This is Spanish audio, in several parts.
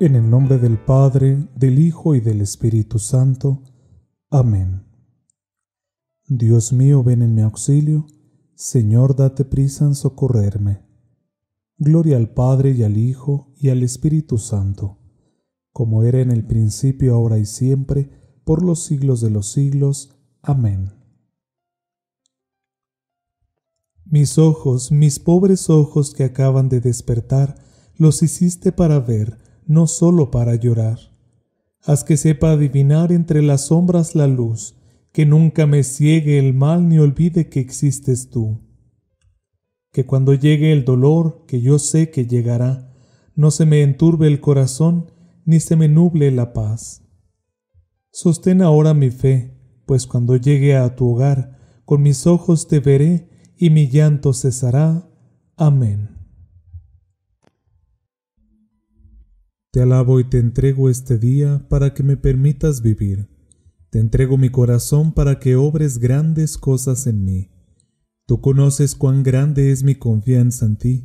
En el nombre del Padre, del Hijo y del Espíritu Santo. Amén. Dios mío, ven en mi auxilio. Señor, date prisa en socorrerme. Gloria al Padre y al Hijo y al Espíritu Santo, como era en el principio, ahora y siempre, por los siglos de los siglos. Amén. Mis ojos, mis pobres ojos que acaban de despertar, los hiciste para ver no solo para llorar. Haz que sepa adivinar entre las sombras la luz, que nunca me ciegue el mal ni olvide que existes tú. Que cuando llegue el dolor, que yo sé que llegará, no se me enturbe el corazón ni se me nuble la paz. Sostén ahora mi fe, pues cuando llegue a tu hogar, con mis ojos te veré y mi llanto cesará. Amén. Te alabo y te entrego este día para que me permitas vivir. Te entrego mi corazón para que obres grandes cosas en mí. Tú conoces cuán grande es mi confianza en ti.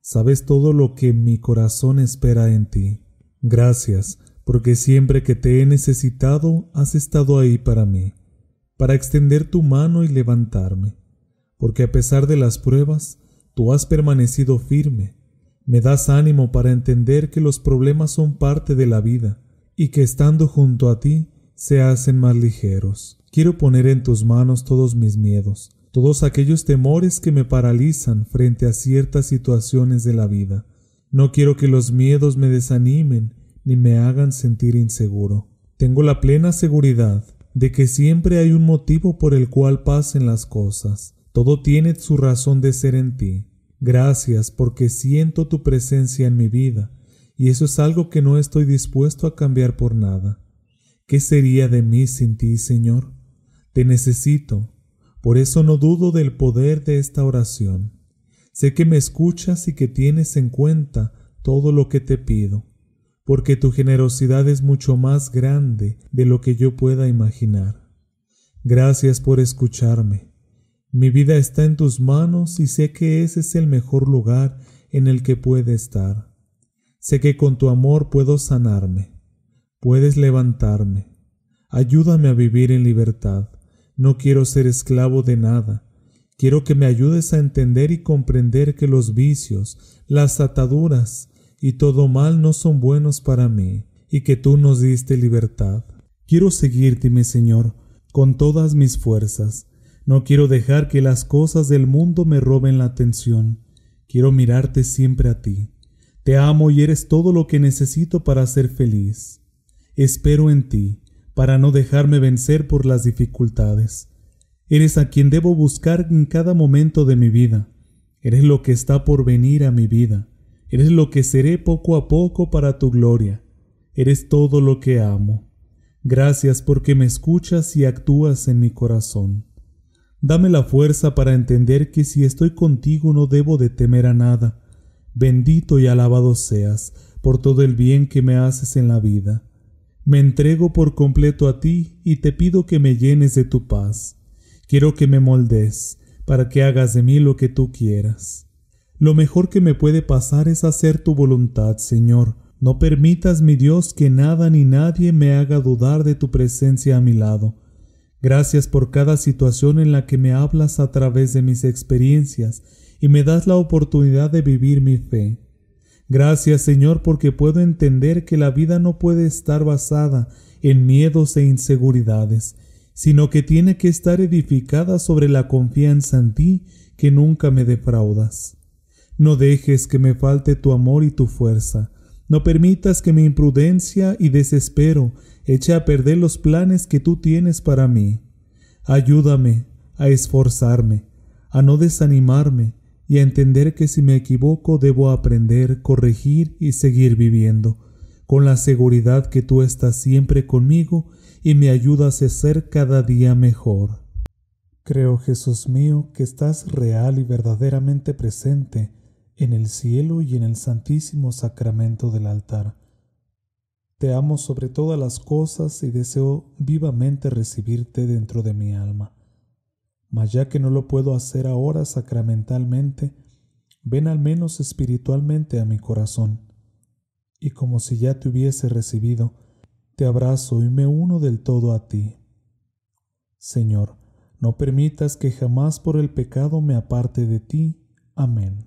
Sabes todo lo que mi corazón espera en ti. Gracias, porque siempre que te he necesitado has estado ahí para mí, para extender tu mano y levantarme. Porque a pesar de las pruebas, tú has permanecido firme me das ánimo para entender que los problemas son parte de la vida y que estando junto a ti se hacen más ligeros. Quiero poner en tus manos todos mis miedos, todos aquellos temores que me paralizan frente a ciertas situaciones de la vida. No quiero que los miedos me desanimen ni me hagan sentir inseguro. Tengo la plena seguridad de que siempre hay un motivo por el cual pasen las cosas. Todo tiene su razón de ser en ti. Gracias porque siento tu presencia en mi vida, y eso es algo que no estoy dispuesto a cambiar por nada. ¿Qué sería de mí sin ti, Señor? Te necesito, por eso no dudo del poder de esta oración. Sé que me escuchas y que tienes en cuenta todo lo que te pido, porque tu generosidad es mucho más grande de lo que yo pueda imaginar. Gracias por escucharme. Mi vida está en tus manos y sé que ese es el mejor lugar en el que puede estar. Sé que con tu amor puedo sanarme, puedes levantarme. Ayúdame a vivir en libertad. No quiero ser esclavo de nada. Quiero que me ayudes a entender y comprender que los vicios, las ataduras y todo mal no son buenos para mí, y que tú nos diste libertad. Quiero seguirte, mi Señor, con todas mis fuerzas no quiero dejar que las cosas del mundo me roben la atención. Quiero mirarte siempre a ti. Te amo y eres todo lo que necesito para ser feliz. Espero en ti, para no dejarme vencer por las dificultades. Eres a quien debo buscar en cada momento de mi vida. Eres lo que está por venir a mi vida. Eres lo que seré poco a poco para tu gloria. Eres todo lo que amo. Gracias porque me escuchas y actúas en mi corazón. Dame la fuerza para entender que si estoy contigo no debo de temer a nada. Bendito y alabado seas por todo el bien que me haces en la vida. Me entrego por completo a ti y te pido que me llenes de tu paz. Quiero que me moldes, para que hagas de mí lo que tú quieras. Lo mejor que me puede pasar es hacer tu voluntad, Señor. No permitas, mi Dios, que nada ni nadie me haga dudar de tu presencia a mi lado. Gracias por cada situación en la que me hablas a través de mis experiencias y me das la oportunidad de vivir mi fe. Gracias Señor porque puedo entender que la vida no puede estar basada en miedos e inseguridades, sino que tiene que estar edificada sobre la confianza en ti que nunca me defraudas. No dejes que me falte tu amor y tu fuerza, no permitas que mi imprudencia y desespero eche a perder los planes que tú tienes para mí. Ayúdame a esforzarme, a no desanimarme y a entender que si me equivoco debo aprender, corregir y seguir viviendo, con la seguridad que tú estás siempre conmigo y me ayudas a ser cada día mejor. Creo, Jesús mío, que estás real y verdaderamente presente en el cielo y en el santísimo sacramento del altar. Te amo sobre todas las cosas y deseo vivamente recibirte dentro de mi alma. Mas ya que no lo puedo hacer ahora sacramentalmente, ven al menos espiritualmente a mi corazón. Y como si ya te hubiese recibido, te abrazo y me uno del todo a ti. Señor, no permitas que jamás por el pecado me aparte de ti. Amén.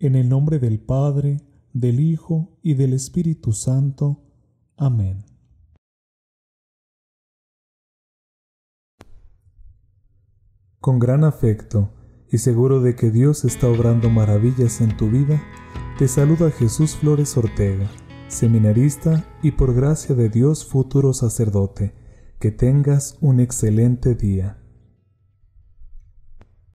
En el nombre del Padre, del Hijo y del Espíritu Santo. Amén. Con gran afecto y seguro de que Dios está obrando maravillas en tu vida, te saluda Jesús Flores Ortega, seminarista y por gracia de Dios futuro sacerdote. Que tengas un excelente día.